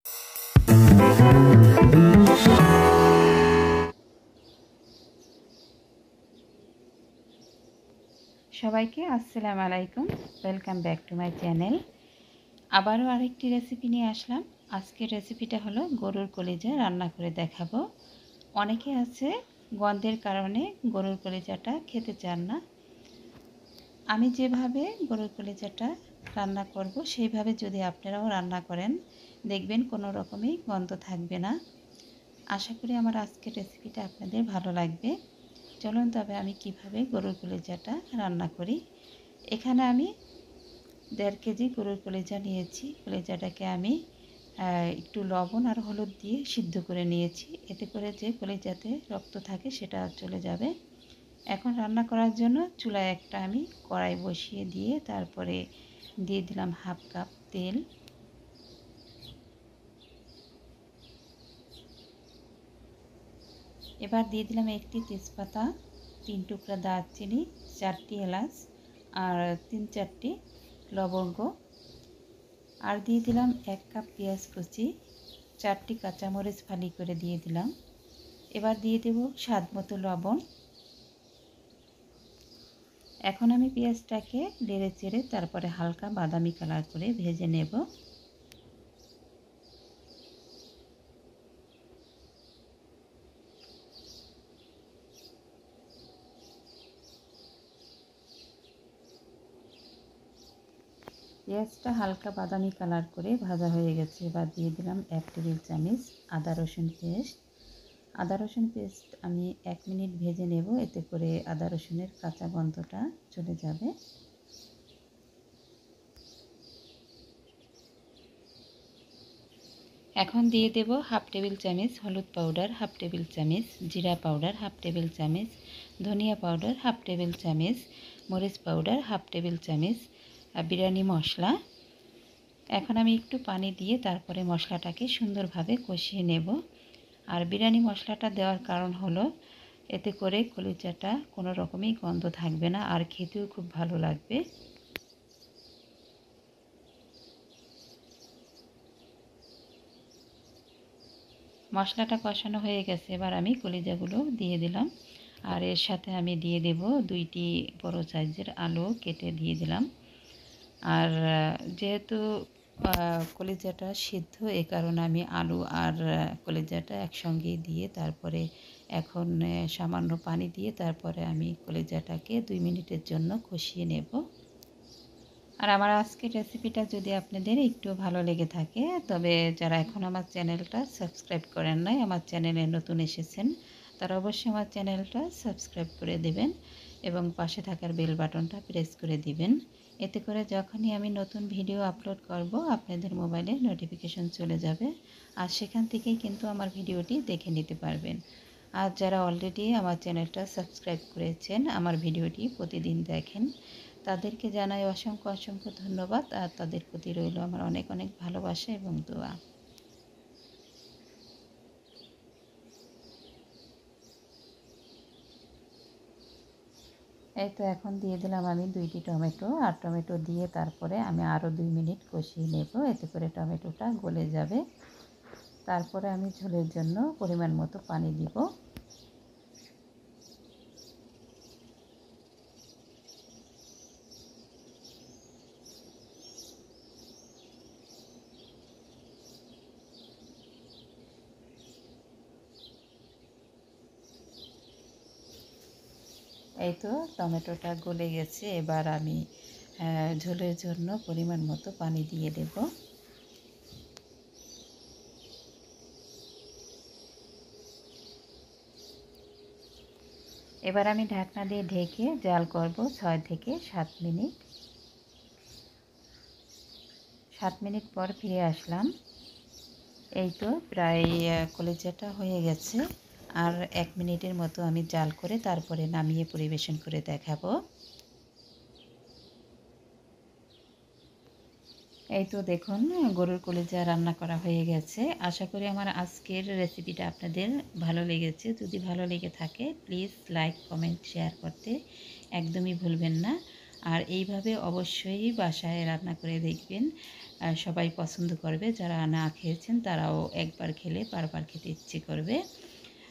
সবাইকে আসসালামু আলাইকুম welcome back to my channel আবারও আরেকটি রেসিপি নিয়ে আসলাম আজকের রেসিপিটা হলো গরুর কলিজা রান্না করে দেখাবো অনেকে আছে গন্ধের কারণে গরুর কলিজাটা খেতে চান না আমি যেভাবে গরুর কলিজাটা রান্না করব সেইভাবে যদি আপনারাও রান্না করেন দেখবেন কোনো রকমই গন্ধ থাকবে না আশা করি আমার আজকের রেসিপিটা আপনাদের ভালো লাগবে চলুন তবে আমি কিভাবে গরুর কলেজাটা রান্না করি এখানে আমি দেড় কেজি গরুর কলেজা নিয়েছি কলেজাটাকে আমি একটু লবণ আর হলুদ দিয়ে সিদ্ধ করে নিয়েছি এতে করে যে কলেজাতে রক্ত থাকে সেটা চলে যাবে এখন রান্না করার জন্য চুলায় একটা আমি কড়াই বসিয়ে দিয়ে তারপরে দিয়ে দিলাম হাফ কাপ তেল এবার দিয়ে দিলাম একটি তেজপাতা তিন টুকরা দারচিনি চারটি এলাচ আর তিন চারটি লবঙ্গ আর দিয়ে দিলাম এক কাপ পেঁয়াজ কুচি চারটি কাঁচামরিচ ফালি করে দিয়ে দিলাম এবার দিয়ে দেব স্বাদ মতো লবণ এখন আমি পেঁয়াজটাকে নেড়ে চেড়ে তারপরে হালকা বাদামি কালার করে ভেজে নেব পেঁয়াজটা হালকা বাদামি কালার করে ভাজা হয়ে গেছে এবার দিয়ে দিলাম এক টেবিল চামচ আদা রসুন পেস্ট আদা রসুন পেস্ট আমি এক মিনিট ভেজে নেব এতে করে আদা রসুনের কাঁচা গন্ধটা চলে যাবে এখন দিয়ে দেব হাফ টেবিল চামচ হলুদ পাউডার হাফ টেবিল চামচ জিরা পাউডার হাফ টেবিল চামচ ধনিয়া পাউডার হাফ টেবিল চামচ মরিচ পাউডার হাফ টেবিল চামচ বিরিয়ানি মশলা এখন আমি একটু পানি দিয়ে তারপরে মশলাটাকে সুন্দরভাবে কষিয়ে নেব আর বিরিয়ানি মশলাটা দেওয়ার কারণ হলো এতে করে কলিচাটা কোনো রকমই গন্ধ থাকবে না আর খেতেও খুব ভালো লাগবে মশলাটা কষানো হয়ে গেছে এবার আমি কলিজাগুলো দিয়ে দিলাম আর এর সাথে আমি দিয়ে দেব দুইটি বড় সাইজের আলু কেটে দিয়ে দিলাম আর যেহেতু কলিজাটা সিদ্ধ এ কারণে আমি আলু আর কলিজাটা একসঙ্গে দিয়ে তারপরে এখন সামান্য পানি দিয়ে তারপরে আমি কলিজাটাকে দুই মিনিটের জন্য কষিয়ে নেব আর আমার আজকের রেসিপিটা যদি আপনাদের একটু ভালো লেগে থাকে তবে যারা এখন আমার চ্যানেলটা সাবস্ক্রাইব করেন নাই আমার চ্যানেলে নতুন এসেছেন তারা অবশ্যই আমার চ্যানেলটা সাবস্ক্রাইব করে দেবেন এবং পাশে থাকার বেল বাটনটা প্রেস করে দিবেন এতে করে যখনই আমি নতুন ভিডিও আপলোড করব আপনাদের মোবাইলে নোটিফিকেশন চলে যাবে আর সেখান থেকেই কিন্তু আমার ভিডিওটি দেখে নিতে পারবেন আর যারা অলরেডি আমার চ্যানেলটা সাবস্ক্রাইব করেছেন আমার ভিডিওটি প্রতিদিন দেখেন তাদেরকে জানাই অসংখ্য অসংখ্য ধন্যবাদ আর তাদের প্রতি রইল আমার অনেক অনেক ভালোবাসা এবং দোয়া এই তো এখন দিয়ে দিলাম আমি দুইটি টমেটো আর টমেটো দিয়ে তারপরে আমি আরও দুই মিনিট কষিয়ে নেব এতে করে টমেটোটা গলে যাবে তারপরে আমি ঝোলের জন্য পরিমাণ মতো পানি দিব এই তো টমেটোটা গলে গেছে এবার আমি ঝোলের জন্য পরিমাণ মতো পানি দিয়ে দেব এবার আমি ঢাকনা দিয়ে ঢেকে জাল করব ছয় থেকে সাত মিনিট সাত মিনিট পর ফিরে আসলাম এই তো প্রায় কলেজাটা হয়ে গেছে আর এক মিনিটের মতো আমি জাল করে তারপরে নামিয়ে পরিবেশন করে দেখাবো এই তো দেখুন গরুর কলেজা রান্না করা হয়ে গেছে আশা করি আমার আজকের রেসিপিটা আপনাদের ভালো লেগেছে যদি ভালো লেগে থাকে প্লিজ লাইক কমেন্ট শেয়ার করতে একদমই ভুলবেন না আর এইভাবে অবশ্যই বাসায় রান্না করে দেখবেন সবাই পছন্দ করবে যারা না খেয়েছেন তারাও একবার খেলে বারবার খেতে ইচ্ছে করবে